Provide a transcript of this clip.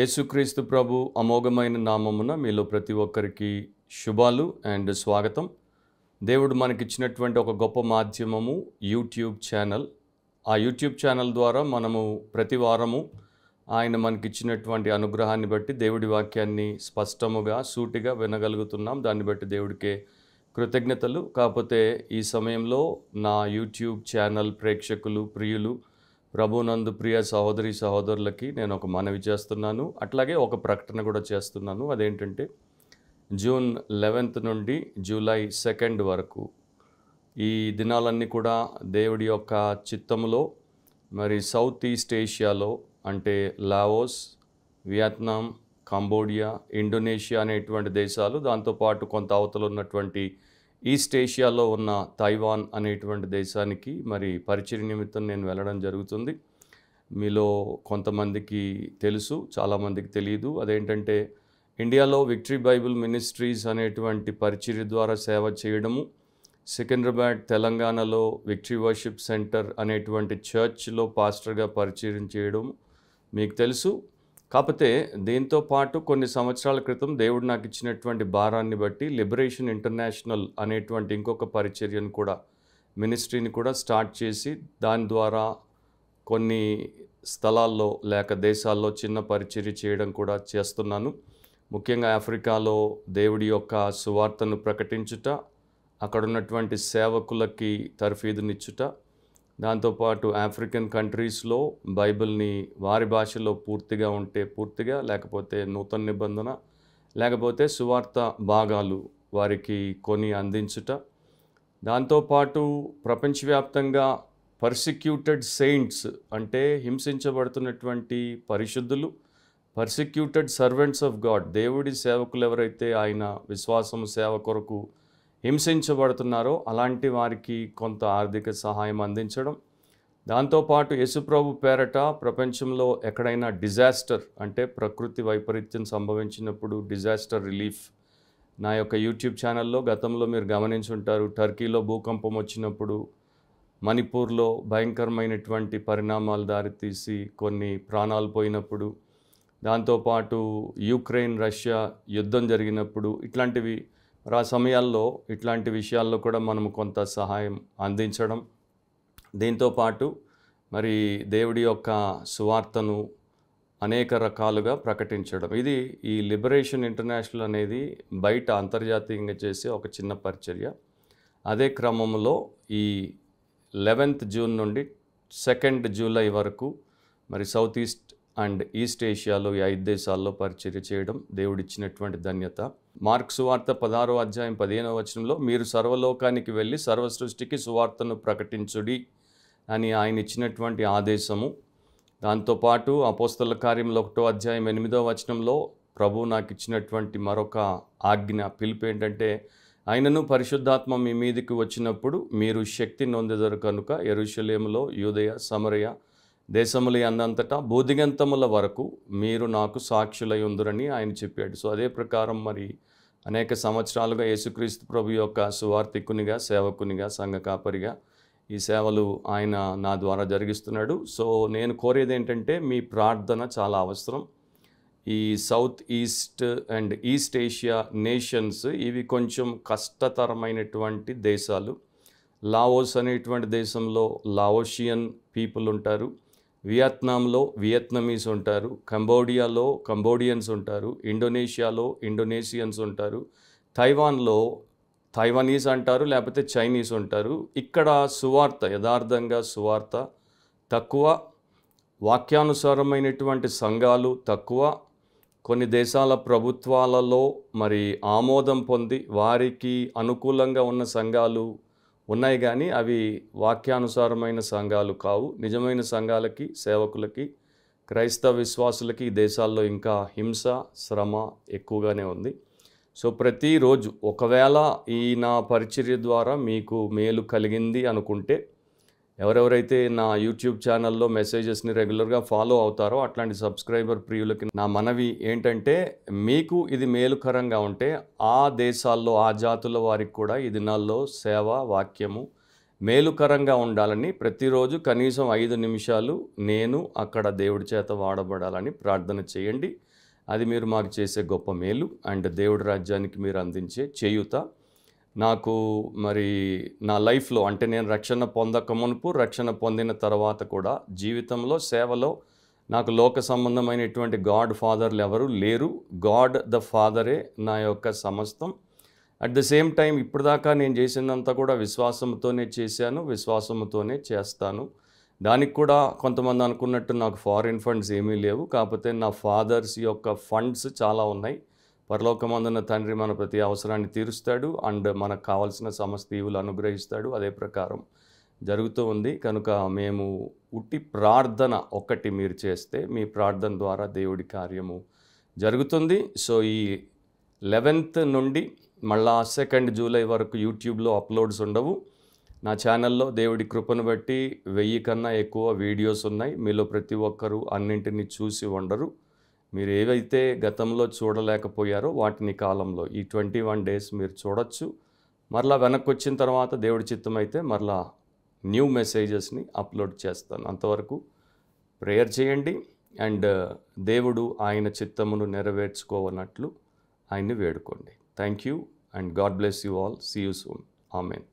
యేసుక్రీస్తు ప్రభు అమోఘమైన నామమున మీలో ప్రతి ఒక్కరికి శుభాలు అండ్ స్వాగతం దేవుడు మనకిచ్చినటువంటి ఒక గొప్ప మాధ్యమము యూట్యూబ్ ఛానల్ ఆ యూట్యూబ్ ఛానల్ ద్వారా మనము ప్రతి వారము ఆయన మనకిచ్చినటువంటి అనుగ్రహాన్ని బట్టి దేవుడి వాక్యాన్ని స్పష్టముగా సూటిగా వినగలుగుతున్నాం దాన్ని బట్టి దేవుడికే కృతజ్ఞతలు కాకపోతే ఈ సమయంలో నా యూట్యూబ్ ఛానల్ ప్రేక్షకులు ప్రియులు ప్రభునందు ప్రియ సహోదరి సహోదరులకి నేను ఒక మనవి చేస్తున్నాను అట్లాగే ఒక ప్రకటన కూడా చేస్తున్నాను అదేంటంటే జూన్ లెవెన్త్ నుండి జూలై సెకండ్ వరకు ఈ దినాలన్నీ కూడా దేవుడి యొక్క చిత్తంలో మరి సౌత్ ఈస్ట్ ఏషియాలో అంటే లావోస్ వియత్నాం కంబోడియా ఇండోనేషియా అనేటువంటి దేశాలు దాంతోపాటు కొంత అవతలు ఉన్నటువంటి ఈస్ట్ ఏషియాలో ఉన్న తైవాన్ అనేటువంటి దేశానికి మరి పరిచయ నిమిత్తం నేను వెళ్ళడం జరుగుతుంది మీలో కొంతమందికి తెలుసు చాలామందికి తెలియదు అదేంటంటే ఇండియాలో విక్టరీ బైబిల్ మినిస్ట్రీస్ అనేటువంటి పరిచర్య ద్వారా సేవ చేయడము సికింద్రాబాద్ తెలంగాణలో విక్టరీ వర్షిప్ సెంటర్ అనేటువంటి చర్చ్లో పాస్టర్గా పరిచయం చేయడం మీకు తెలుసు కాకపోతే దీంతో పాటు కొన్ని సంవత్సరాల క్రితం దేవుడు నాకు ఇచ్చినటువంటి భారాన్ని బట్టి లిబరేషన్ ఇంటర్నేషనల్ అనేటువంటి ఇంకొక పరిచర్యను కూడా మినిస్ట్రీని కూడా స్టార్ట్ చేసి దాని ద్వారా కొన్ని స్థలాల్లో లేక దేశాల్లో చిన్న పరిచర్య చేయడం కూడా చేస్తున్నాను ముఖ్యంగా ఆఫ్రికాలో దేవుడి యొక్క సువార్తను ప్రకటించుట అక్కడ ఉన్నటువంటి సేవకులకి తర్ఫీదునిచ్చుట దాంతోపాటు ఆఫ్రికన్ కంట్రీస్లో బైబిల్ని వారి భాషలో పూర్తిగా ఉంటే పూర్తిగా లేకపోతే నూతన నిబంధన లేకపోతే సువార్త భాగాలు వారికి కొని అందించుట దాంతోపాటు ప్రపంచవ్యాప్తంగా పర్సిక్యూటెడ్ సెయింట్స్ అంటే హింసించబడుతున్నటువంటి పరిశుద్ధులు పర్సిక్యూటెడ్ సర్వెంట్స్ ఆఫ్ గాడ్ దేవుడి సేవకులు ఎవరైతే ఆయన విశ్వాసం సేవ కొరకు హింసించబడుతున్నారో అలాంటి వారికి కొంత ఆర్థిక సహాయం అందించడం దాంతోపాటు యశుప్రభు పేరట ప్రపంచంలో ఎక్కడైనా డిజాస్టర్ అంటే ప్రకృతి వైపరీత్యం సంభవించినప్పుడు డిజాస్టర్ రిలీఫ్ నా యొక్క యూట్యూబ్ ఛానల్లో గతంలో మీరు గమనించుంటారు టర్కీలో భూకంపం వచ్చినప్పుడు మణిపూర్లో భయంకరమైనటువంటి పరిణామాలు దారితీసి కొన్ని ప్రాణాలు పోయినప్పుడు దాంతోపాటు యూక్రెయిన్ రష్యా యుద్ధం జరిగినప్పుడు ఇట్లాంటివి రా ఆ సమయాల్లో ఇట్లాంటి విషయాల్లో కూడా మనము కొంత సహాయం అందించడం దీంతోపాటు మరి దేవుడి యొక్క సువార్తను అనేక రకాలుగా ప్రకటించడం ఇది ఈ లిబరేషన్ ఇంటర్నేషనల్ అనేది బయట అంతర్జాతీయంగా చేసే ఒక చిన్న పరిచర్య అదే క్రమంలో ఈ లెవెన్త్ జూన్ నుండి సెకండ్ జూలై వరకు మరి సౌత్ ఈస్ట్ అండ్ ఈస్ట్ ఏషియాలో ఈ ఐదు దేశాల్లో పరిచర్య చేయడం దేవుడిచ్చినటువంటి ధన్యత మార్క్ సువార్త పదహారో అధ్యాయం పదిహేనో వచనంలో మీరు సర్వలోకానికి వెళ్ళి సర్వ సృష్టికి సువార్తను ప్రకటించుడి అని ఆయన ఇచ్చినటువంటి ఆదేశము దాంతోపాటు అపోస్తల కార్యంలో ఒకటో అధ్యాయం ఎనిమిదో వచనంలో ప్రభు నాకు ఇచ్చినటువంటి మరొక ఆజ్ఞ పిలుపు ఏంటంటే ఆయనను పరిశుద్ధాత్మ మీ మీదికి వచ్చినప్పుడు మీరు శక్తి నొందెదరు కనుక ఎరుషలేములో యూదయ సమరయ దేశములు అందంతటా బోధిగంతముల వరకు మీరు నాకు సాక్షులై ఉందరని ఆయన చెప్పాడు సో అదే ప్రకారం మరి అనేక సంవత్సరాలుగా యేసుక్రీస్తు ప్రభు యొక్క సువార్థికునిగా సేవకునిగా సంఘ కాపరిగా ఈ సేవలు ఆయన నా ద్వారా జరిగిస్తున్నాడు సో నేను కోరేది ఏంటంటే మీ ప్రార్థన చాలా అవసరం ఈ south east and east Asia nations ఇవి కొంచెం కష్టతరమైనటువంటి దేశాలు లావోస్ అనేటువంటి దేశంలో లావోషియన్ పీపుల్ ఉంటారు వియత్నాంలో వియత్నమీస్ ఉంటారు కంబోడియాలో కంబోడియన్స్ ఉంటారు ఇండోనేషియాలో ఇండోనేషియన్స్ ఉంటారు తైవాన్లో తైవానీస్ అంటారు లేకపోతే చైనీస్ ఉంటారు ఇక్కడ సువార్త యథార్థంగా సువార్త తక్కువ వాక్యానుసారమైనటువంటి సంఘాలు తక్కువ కొన్ని దేశాల ప్రభుత్వాలలో మరి ఆమోదం పొంది వారికి అనుకూలంగా ఉన్న సంఘాలు ఉన్నాయి కానీ అవి వాక్యానుసారమైన సంఘాలు కావు నిజమైన సంఘాలకి సేవకులకి క్రైస్తవ విశ్వాసులకి ఈ దేశాల్లో ఇంకా హింస శ్రమ ఎక్కువగానే ఉంది సో ప్రతిరోజు ఒకవేళ ఈ నా పరిచర్య ద్వారా మీకు మేలు కలిగింది అనుకుంటే ఎవరెవరైతే నా యూట్యూబ్ ఛానల్లో మెసేజెస్ని రెగ్యులర్గా ఫాలో అవుతారో అట్లాంటి సబ్స్క్రైబర్ ప్రియులకి నా మనవి ఏంటంటే మీకు ఇది మేలుకరంగా ఉంటే ఆ దేశాల్లో ఆ జాతుల వారికి కూడా ఈ దినాల్లో సేవ వాక్యము మేలుకరంగా ఉండాలని ప్రతిరోజు కనీసం ఐదు నిమిషాలు నేను అక్కడ దేవుడి చేత వాడబడాలని ప్రార్థన చేయండి అది మీరు మాకు చేసే గొప్ప మేలు అండ్ దేవుడి రాజ్యానికి మీరు అందించే చేయుత నాకు మరి నా లైఫ్లో అంటే నేను రక్షణ పొందక మునుపు రక్షణ పొందిన తర్వాత కూడా జీవితంలో సేవలో నాకు లోక సంబంధమైనటువంటి గాడ్ ఫాదర్లు ఎవరు లేరు గాడ్ ద ఫాదరే నా యొక్క సమస్తం అట్ ద సేమ్ టైం ఇప్పటిదాకా నేను చేసిందంతా కూడా విశ్వాసంతోనే చేశాను విశ్వాసంతోనే చేస్తాను దానికి కూడా కొంతమంది అనుకున్నట్టు నాకు ఫారిన్ ఫండ్స్ ఏమీ లేవు కాకపోతే నా ఫాదర్స్ యొక్క ఫండ్స్ చాలా ఉన్నాయి పరలోకమందున్న తండ్రి మన ప్రతి అవసరాన్ని తీరుస్తాడు అండ్ మనకు కావాల్సిన ఈవులు అనుగ్రహిస్తాడు అదే ప్రకారం జరుగుతూ ఉంది కనుక మేము ఉట్టి ప్రార్థన ఒక్కటి మీరు చేస్తే మీ ప్రార్థన ద్వారా దేవుడి కార్యము జరుగుతుంది సో ఈ లెవెన్త్ నుండి మళ్ళా సెకండ్ జూలై వరకు యూట్యూబ్లో అప్లోడ్స్ ఉండవు నా ఛానల్లో దేవుడి కృపను బట్టి వెయ్యి కన్నా ఎక్కువ వీడియోస్ ఉన్నాయి మీలో ప్రతి ఒక్కరూ అన్నింటినీ చూసి ఉండరు మీరు ఏవైతే గతంలో చూడలేకపోయారో వాటిని కాలంలో ఈ ట్వంటీ వన్ డేస్ మీరు చూడొచ్చు మరలా వెనక్కి వచ్చిన తర్వాత దేవుడి చిత్తం అయితే మరలా న్యూ మెసేజెస్ని అప్లోడ్ చేస్తాను అంతవరకు ప్రేయర్ చేయండి అండ్ దేవుడు ఆయన చిత్తమును నెరవేర్చుకోవన్నట్లు ఆయన్ని వేడుకోండి thank you and God bless you all see you soon amen